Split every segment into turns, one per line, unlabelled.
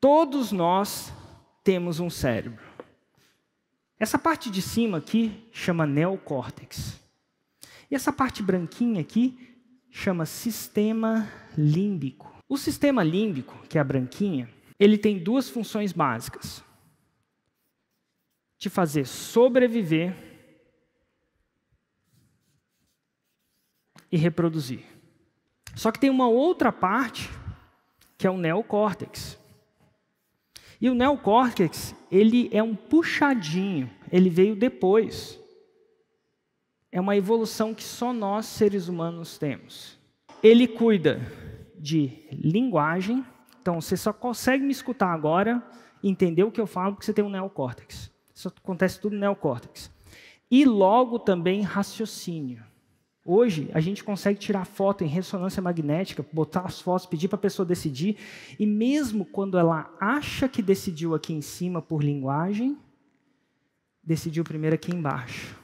Todos nós temos um cérebro. Essa parte de cima aqui chama neocórtex. E essa parte branquinha aqui chama sistema límbico. O sistema límbico, que é a branquinha, ele tem duas funções básicas: te fazer sobreviver e reproduzir. Só que tem uma outra parte, que é o neocórtex, e o neocórtex, ele é um puxadinho, ele veio depois. É uma evolução que só nós, seres humanos, temos. Ele cuida de linguagem, então você só consegue me escutar agora, entender o que eu falo, porque você tem um neocórtex. Isso acontece tudo no neocórtex. E logo também raciocínio. Hoje, a gente consegue tirar foto em ressonância magnética, botar as fotos, pedir para a pessoa decidir, e mesmo quando ela acha que decidiu aqui em cima por linguagem, decidiu primeiro aqui embaixo.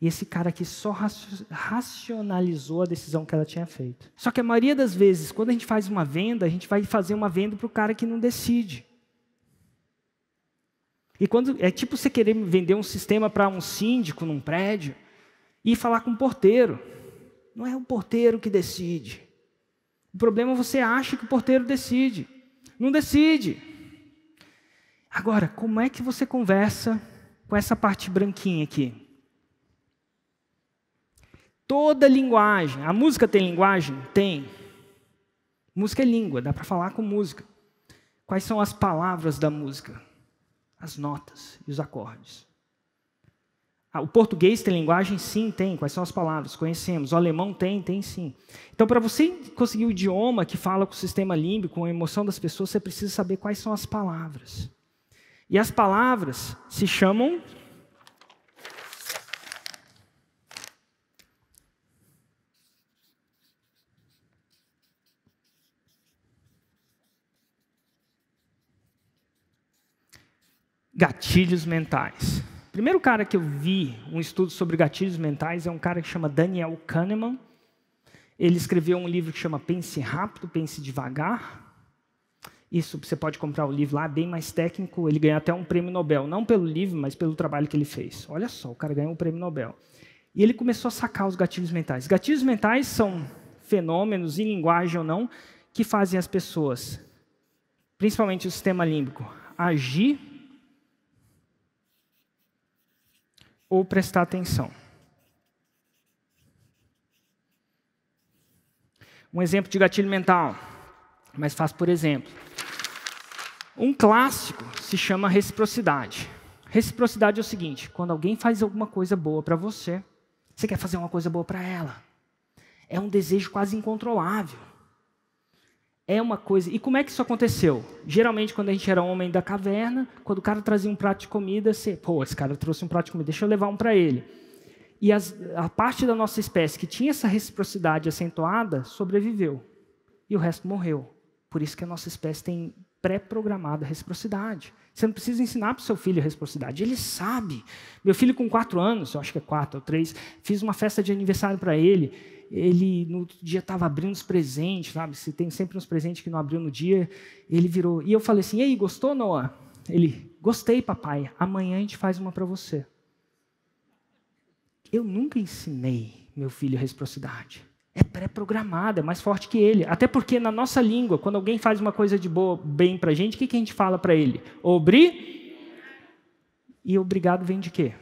E esse cara aqui só racionalizou a decisão que ela tinha feito. Só que a maioria das vezes, quando a gente faz uma venda, a gente vai fazer uma venda para o cara que não decide. E quando é tipo você querer vender um sistema para um síndico num prédio, e falar com o porteiro. Não é o porteiro que decide. O problema é você acha que o porteiro decide. Não decide. Agora, como é que você conversa com essa parte branquinha aqui? Toda linguagem, a música tem linguagem? Tem. Música é língua, dá para falar com música. Quais são as palavras da música? As notas e os acordes. Ah, o português tem linguagem? Sim, tem. Quais são as palavras? Conhecemos. O alemão tem? Tem sim. Então, para você conseguir o idioma que fala com o sistema límbico, com a emoção das pessoas, você precisa saber quais são as palavras. E as palavras se chamam. Gatilhos mentais primeiro cara que eu vi um estudo sobre gatilhos mentais é um cara que chama Daniel Kahneman. Ele escreveu um livro que chama Pense Rápido, Pense Devagar. Isso você pode comprar o livro lá, é bem mais técnico. Ele ganhou até um prêmio Nobel, não pelo livro, mas pelo trabalho que ele fez. Olha só, o cara ganhou um prêmio Nobel. E ele começou a sacar os gatilhos mentais. Gatilhos mentais são fenômenos, em linguagem ou não, que fazem as pessoas, principalmente o sistema límbico, agir ou prestar atenção. Um exemplo de gatilho mental, mas faz por exemplo. Um clássico se chama reciprocidade. Reciprocidade é o seguinte: quando alguém faz alguma coisa boa para você, você quer fazer uma coisa boa para ela. É um desejo quase incontrolável é uma coisa. E como é que isso aconteceu? Geralmente, quando a gente era homem da caverna, quando o cara trazia um prato de comida, você, pô, esse cara trouxe um prato de comida, deixa eu levar um para ele. E as, a parte da nossa espécie que tinha essa reciprocidade acentuada sobreviveu. E o resto morreu. Por isso que a nossa espécie tem pré-programada reciprocidade. Você não precisa ensinar para o seu filho a reciprocidade. Ele sabe. Meu filho com quatro anos, eu acho que é quatro ou três, fiz uma festa de aniversário para ele ele no dia estava abrindo os presentes, sabe? Se tem sempre uns presentes que não abriu no dia, ele virou. E eu falei assim: "E aí, gostou, Noah?" Ele: "Gostei, papai. Amanhã a gente faz uma para você." Eu nunca ensinei meu filho reciprocidade. É pré-programada, é mais forte que ele. Até porque na nossa língua, quando alguém faz uma coisa de boa, bem pra gente, o que, que a gente fala para ele? Obri. E obrigado vem de quê?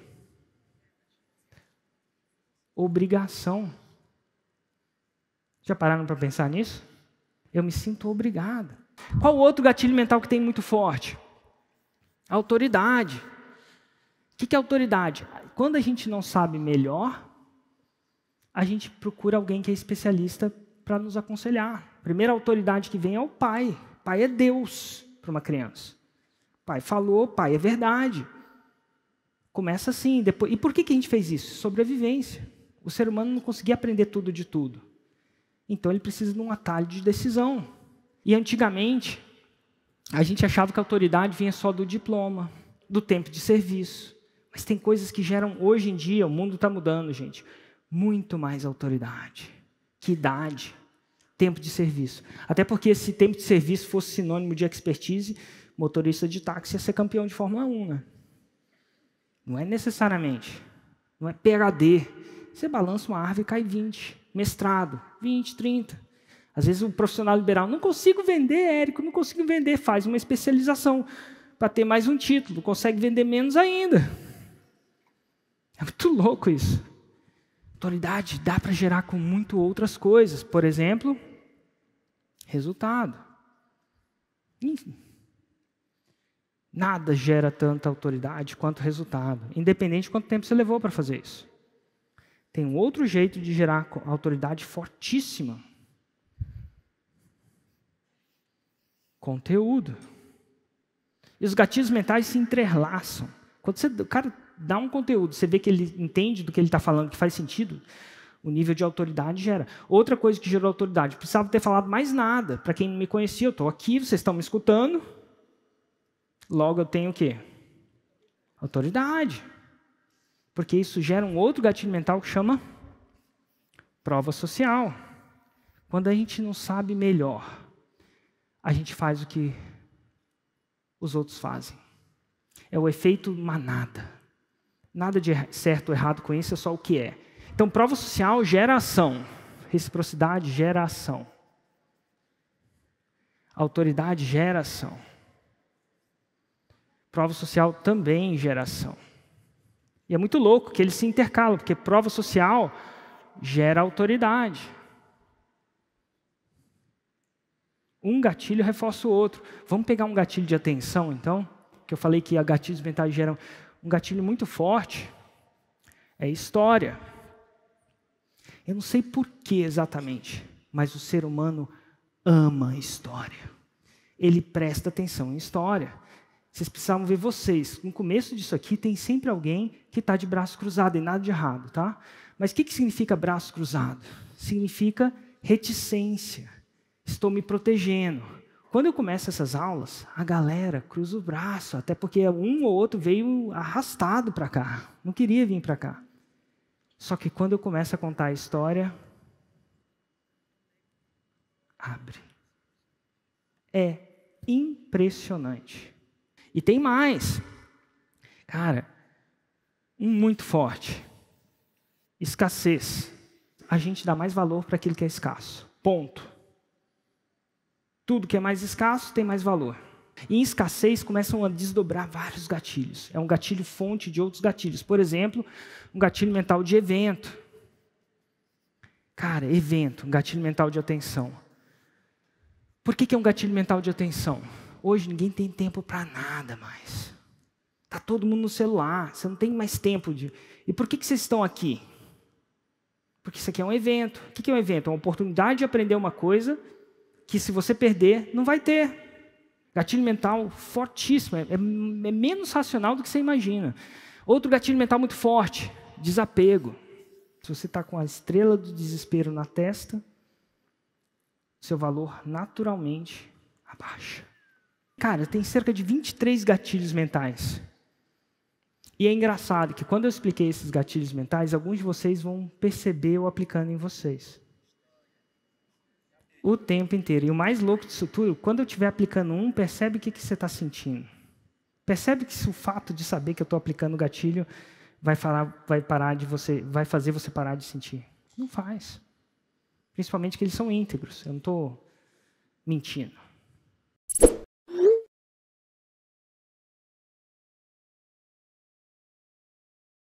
Obrigação. Já pararam para pensar nisso? Eu me sinto obrigada. Qual outro gatilho mental que tem muito forte? Autoridade. O que é autoridade? Quando a gente não sabe melhor, a gente procura alguém que é especialista para nos aconselhar. A primeira autoridade que vem é o pai. O pai é Deus para uma criança. O pai falou, pai é verdade. Começa assim. Depois... E por que, que a gente fez isso? Sobrevivência. O ser humano não conseguia aprender tudo de tudo. Então ele precisa de um atalho de decisão. E antigamente, a gente achava que a autoridade vinha só do diploma, do tempo de serviço. Mas tem coisas que geram, hoje em dia, o mundo está mudando, gente, muito mais autoridade. Que idade? Tempo de serviço. Até porque se tempo de serviço fosse sinônimo de expertise, motorista de táxi ia ser campeão de Fórmula 1, né? Não é necessariamente. Não é PHD. Você balança uma árvore e cai 20. Mestrado, 20, 30. Às vezes o um profissional liberal, não consigo vender, Érico, não consigo vender. Faz uma especialização para ter mais um título, consegue vender menos ainda. É muito louco isso. Autoridade dá para gerar com muito outras coisas. Por exemplo, resultado. Enfim. Nada gera tanta autoridade quanto resultado, independente de quanto tempo você levou para fazer isso. Tem um outro jeito de gerar autoridade fortíssima. Conteúdo. E os gatilhos mentais se entrelaçam. Quando você, o cara dá um conteúdo, você vê que ele entende do que ele está falando, que faz sentido, o nível de autoridade gera. Outra coisa que gerou autoridade, precisava ter falado mais nada. Para quem não me conhecia, eu estou aqui, vocês estão me escutando. Logo eu tenho o quê? Autoridade. Porque isso gera um outro gatilho mental que chama prova social. Quando a gente não sabe melhor, a gente faz o que os outros fazem. É o efeito manada. Nada de certo ou errado com isso, é só o que é. Então, prova social gera ação. Reciprocidade gera ação. Autoridade gera ação. Prova social também gera ação. E é muito louco que eles se intercalam, porque prova social gera autoridade. Um gatilho reforça o outro. Vamos pegar um gatilho de atenção, então? Que eu falei que gatilhos mentais geram um gatilho muito forte. É história. Eu não sei por que exatamente, mas o ser humano ama história. Ele presta atenção em história. Vocês precisavam ver vocês. No começo disso aqui tem sempre alguém que está de braço cruzado e nada de errado, tá? Mas o que, que significa braço cruzado? Significa reticência. Estou me protegendo. Quando eu começo essas aulas, a galera cruza o braço, até porque um ou outro veio arrastado para cá, não queria vir para cá. Só que quando eu começo a contar a história, abre. É impressionante. E tem mais. Cara, um muito forte. Escassez. A gente dá mais valor para aquilo que é escasso. Ponto. Tudo que é mais escasso tem mais valor. E em escassez começam a desdobrar vários gatilhos. É um gatilho fonte de outros gatilhos. Por exemplo, um gatilho mental de evento. Cara, evento, um gatilho mental de atenção. Por que, que é um gatilho mental de atenção? Hoje ninguém tem tempo para nada mais. Tá todo mundo no celular, você não tem mais tempo de. E por que, que vocês estão aqui? Porque isso aqui é um evento. O que, que é um evento? É uma oportunidade de aprender uma coisa que, se você perder, não vai ter. Gatilho mental fortíssimo, é, é, é menos racional do que você imagina. Outro gatilho mental muito forte: desapego. Se você está com a estrela do desespero na testa, seu valor naturalmente abaixa. Cara, tem cerca de 23 gatilhos mentais. E é engraçado que quando eu expliquei esses gatilhos mentais, alguns de vocês vão perceber eu aplicando em vocês. O tempo inteiro. E o mais louco disso tudo, quando eu estiver aplicando um, percebe o que, que você está sentindo. Percebe que o fato de saber que eu estou aplicando o gatilho vai, falar, vai parar de você, vai fazer você parar de sentir. Não faz. Principalmente que eles são íntegros. Eu não estou mentindo.